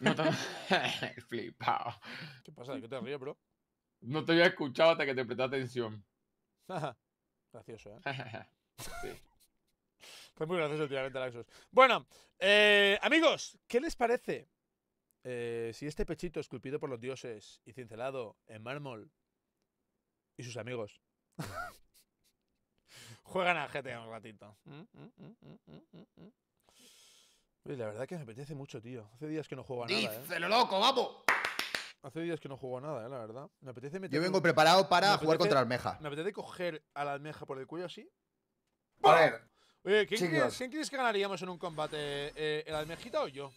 No ¿Qué pasa? ¿De qué te ríes, bro? No te había escuchado hasta que te presté atención. gracioso, ¿eh? Fue muy gracioso últimamente, Laxos. Bueno, eh, amigos, ¿qué les parece eh, si este pechito esculpido por los dioses y cincelado en mármol y sus amigos juegan a GTA un ratito? Mm, mm, mm, la verdad que me apetece mucho, tío. Hace días que no juego a nada. eh. ¿eh? loco, vamos! Hace días que no juego a nada, ¿eh? la verdad. Me apetece meter Yo vengo preparado para jugar contra la almeja. Me apetece coger a la almeja por el cuello así. A ver. Oye, ¿quién crees, ¿quién que ganaríamos en un combate? Eh, ¿El almejita o yo?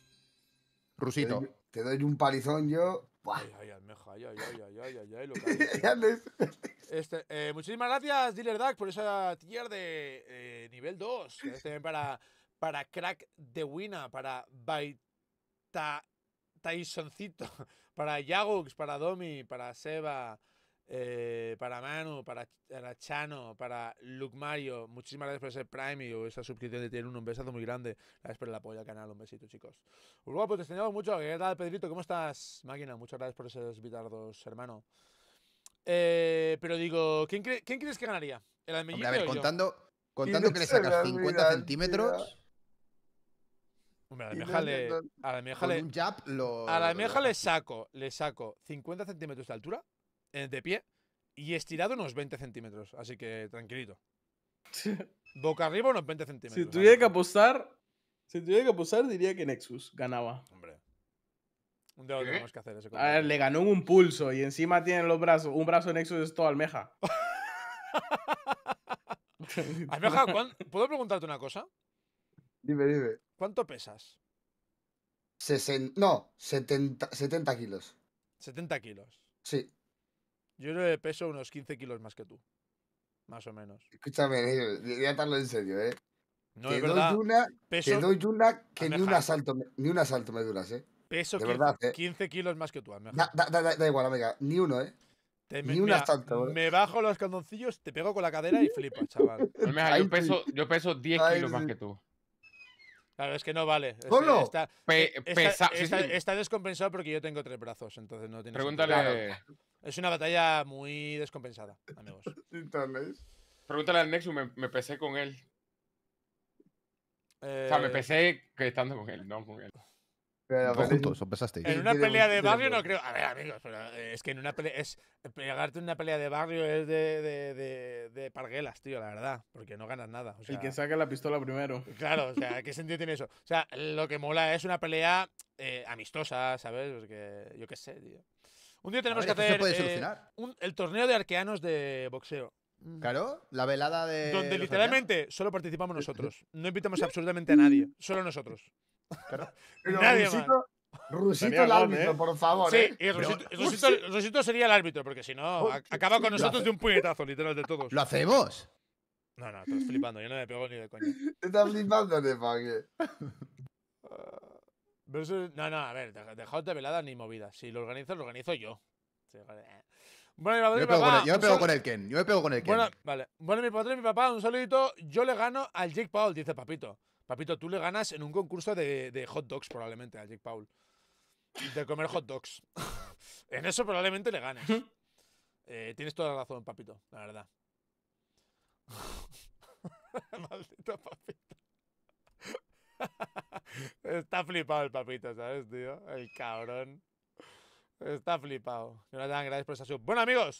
Rusito. Te doy, un palizón yo. Ay, ay, almeja, ay, ay, ay, ay, ay, ay, ay, este, eh, Muchísimas gracias, Dealer Duck, por esa tier de eh, nivel 2. Este, para para Crack de Wina, para Baita, Tysoncito, para Yagux, para Domi, para Seba, eh, para Manu, eh, para, Chano, para Luke Mario. Muchísimas gracias por ese Prime y esa suscripción de tiene un besazo muy grande. Gracias por el apoyo al canal. Un besito, chicos. Uruguay, pues, pues te extrañamos mucho. ¿Qué eh, tal, Pedrito? ¿Cómo estás, máquina? Muchas gracias por esos bitardos, hermano. pero digo, ¿quién, crees que ganaría? ¿El a ver, contando, contando que le sacas 50 centímetros Hombre, a la almeja, le, saco, le saco 50 centímetros de altura eh, de pie y estirado unos 20 centímetros. Así que tranquilito. Boca arriba unos 20 centímetros. Si tuviera que apostar, si tuviera que apostar, diría que Nexus ganaba. Hombre. Un dedo tenemos que hacer ese A ver, le ganó un pulso y encima tiene los brazos. Un brazo Nexus es todo almeja. almeja, ¿puedo preguntarte una cosa? Dime, dime. ¿Cuánto pesas? No, 70, 70 kilos. 70 kilos. Sí. Yo peso unos 15 kilos más que tú. Más o menos. Escúchame, voy eh, a estarlo en serio, ¿eh? No, te, es doy verdad. Una, doy una que ni un, asalto, ni un asalto me duras, ¿eh? Peso de 15, verdad, 15 eh. kilos más que tú, da, da, da, igual, amiga. Ni uno, ¿eh? ni me, un asalto. Me bajo los condoncillos, te pego con la cadera y flipas, chaval. yo, peso, 10 kilos más que tú. Claro, es que no vale. Está, descompensado porque yo tengo tres brazos, entonces no tiene Pregúntale. Es una batalla muy descompensada, Pregúntale al Nexus, me, me pesé con él. O sea, me eh, pesé que estando con él, no con él. En una pelea de barrio no creo. A ver, amigos, es que en una pelea. Es, pegarte en una pelea de barrio es de, parguelas, tío, la verdad. Porque no ganas nada. Y que saca la pistola primero. Claro, o sea, ¿qué sentido tiene eso? O sea, lo que mola es una pelea eh, amistosa, ¿sabes? yo qué sé, tío. Un día tenemos que hacer eh, el torneo de arqueanos de boxeo. Claro, la velada de. Donde literalmente solo participamos eh, nosotros. No invitamos absolutamente a nadie, solo nosotros. Nadie Rusito, Rusito el árbitro, ¿eh? por favor. Sí, ¿eh? Rusito, sería el árbitro, porque si no, acaba con nosotros de un puñetazo, literal, de todos. ¿Lo hacemos? No, no, estás flipando, yo no me pego ni de coña. Estás flipando, de pague. No, no, a ver, dejaos de velada ni movida. Si lo organizas, lo organizo yo. Eh. Bueno, mi padre, yo, me pego con el Ken. Yo me pego con el Ken. Bueno, mi padre y mi papá, un saludito. Yo le gano al Jake Paul, dice Papito. Papito, tú le ganas en un concurso de, hot dogs probablemente a Jake Paul. De comer hot dogs. en eso probablemente le ganes. Eh, tienes toda la razón, papito, la verdad. Maldito papito. Está flipado el papito, ¿sabes, tío? El cabrón. Está flipado. dan gracias por esa sub. Bueno, amigos,